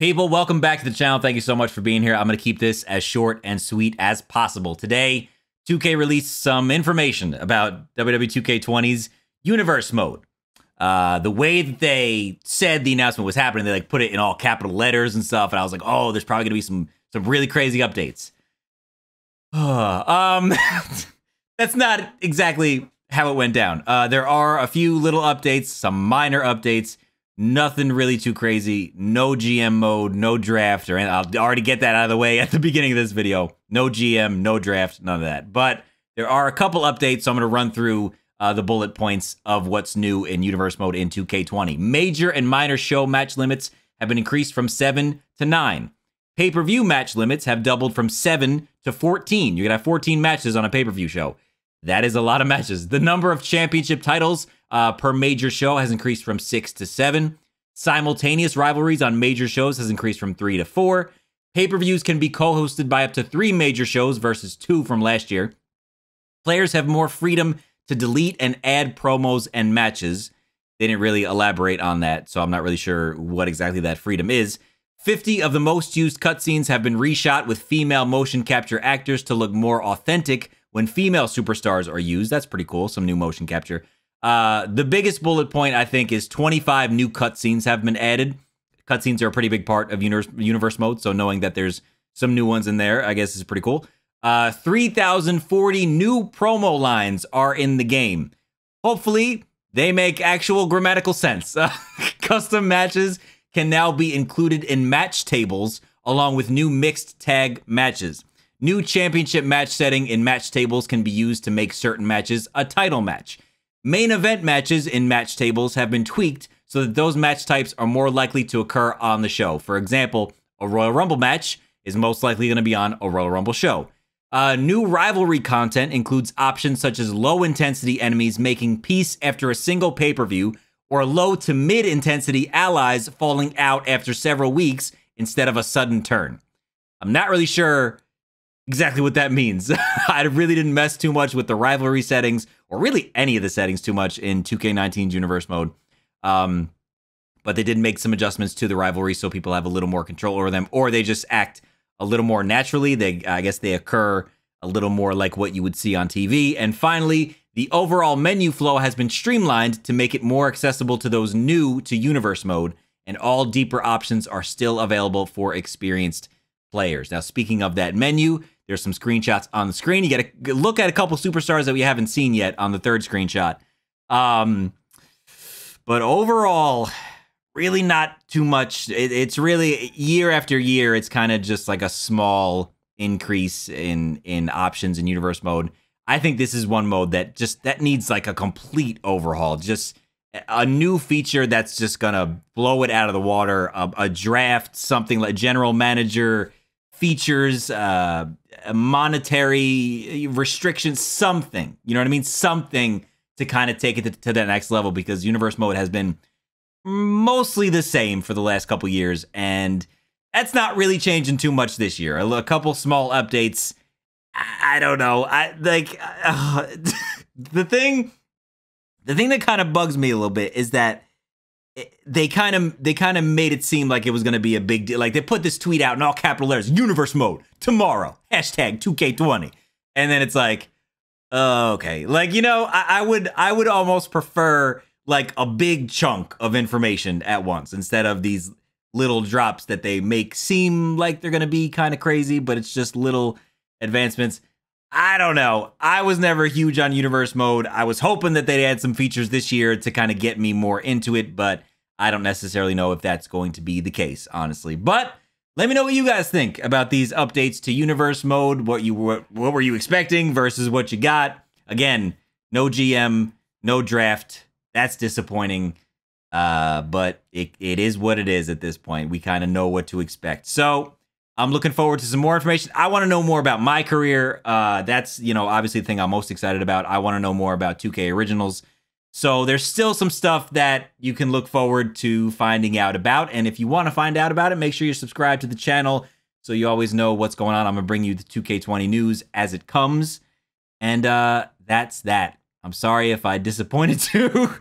People, welcome back to the channel. Thank you so much for being here. I'm going to keep this as short and sweet as possible. Today, 2K released some information about WWE 2K20's Universe Mode. Uh, the way that they said the announcement was happening, they like put it in all capital letters and stuff, and I was like, "Oh, there's probably going to be some some really crazy updates." um, that's not exactly how it went down. Uh, there are a few little updates, some minor updates Nothing really too crazy. No GM mode, no draft, or I'll already get that out of the way at the beginning of this video. No GM, no draft, none of that. But there are a couple updates, so I'm going to run through uh, the bullet points of what's new in Universe mode in 2K20. Major and minor show match limits have been increased from 7 to 9. Pay per view match limits have doubled from 7 to 14. You can have 14 matches on a pay per view show. That is a lot of matches. The number of championship titles uh, per major show has increased from six to seven. Simultaneous rivalries on major shows has increased from three to four. Pay per views can be co hosted by up to three major shows versus two from last year. Players have more freedom to delete and add promos and matches. They didn't really elaborate on that, so I'm not really sure what exactly that freedom is. 50 of the most used cutscenes have been reshot with female motion capture actors to look more authentic when female superstars are used. That's pretty cool, some new motion capture. Uh, the biggest bullet point, I think, is 25 new cutscenes have been added. Cutscenes are a pretty big part of universe, universe mode, so knowing that there's some new ones in there, I guess, is pretty cool. Uh, 3,040 new promo lines are in the game. Hopefully, they make actual grammatical sense. Uh, custom matches can now be included in match tables along with new mixed tag matches. New championship match setting in match tables can be used to make certain matches a title match. Main event matches in match tables have been tweaked so that those match types are more likely to occur on the show. For example, a Royal Rumble match is most likely going to be on a Royal Rumble show. Uh, new rivalry content includes options such as low intensity enemies making peace after a single pay per view, or low to mid intensity allies falling out after several weeks instead of a sudden turn. I'm not really sure exactly what that means. I really didn't mess too much with the rivalry settings or really any of the settings too much in 2K19's universe mode. Um, but they did make some adjustments to the rivalry so people have a little more control over them or they just act a little more naturally. They I guess they occur a little more like what you would see on TV. And finally, the overall menu flow has been streamlined to make it more accessible to those new to universe mode and all deeper options are still available for experienced players. Now speaking of that menu, there's some screenshots on the screen. You get to look at a couple superstars that we haven't seen yet on the third screenshot. Um, but overall, really not too much. It, it's really year after year. It's kind of just like a small increase in in options in universe mode. I think this is one mode that just that needs like a complete overhaul. Just a new feature that's just gonna blow it out of the water. A, a draft, something like general manager, features, uh, monetary restrictions, something. You know what I mean? Something to kind of take it to, to that next level because universe mode has been mostly the same for the last couple years, and that's not really changing too much this year. A, a couple small updates. I, I, don't know. I like uh, the thing. The thing that kind of bugs me a little bit is that they kind of they kind of made it seem like it was going to be a big deal. Like they put this tweet out in all capital letters, universe mode tomorrow, hashtag 2K20, and then it's like, uh, okay, like you know, I, I, would I would almost prefer like a big chunk of information at once instead of these little drops that they make seem like they're going to be kind of crazy, but it's just little advancements. I don't know. I was never huge on universe mode. I was hoping that they'd add some features this year to kind of get me more into it, but I don't necessarily know if that's going to be the case, honestly. But let me know what you guys think about these updates to universe mode. What you were, what were you expecting versus what you got? Again, no GM, no draft. That's disappointing. Uh, but it, it is what it is at this point. We kind of know what to expect. So I'm looking forward to some more information. I want to know more about my career. Uh, that's, you know, obviously the thing I'm most excited about. I want to know more about 2K Originals. So there's still some stuff that you can look forward to finding out about. And if you want to find out about it, make sure you're subscribed to the channel so you always know what's going on. I'm going to bring you the 2K20 news as it comes. And uh, that's that. I'm sorry if I disappointed you.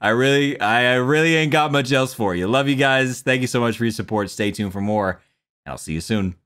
I really, I really ain't got much else for you. Love you guys. Thank you so much for your support. Stay tuned for more, and I'll see you soon.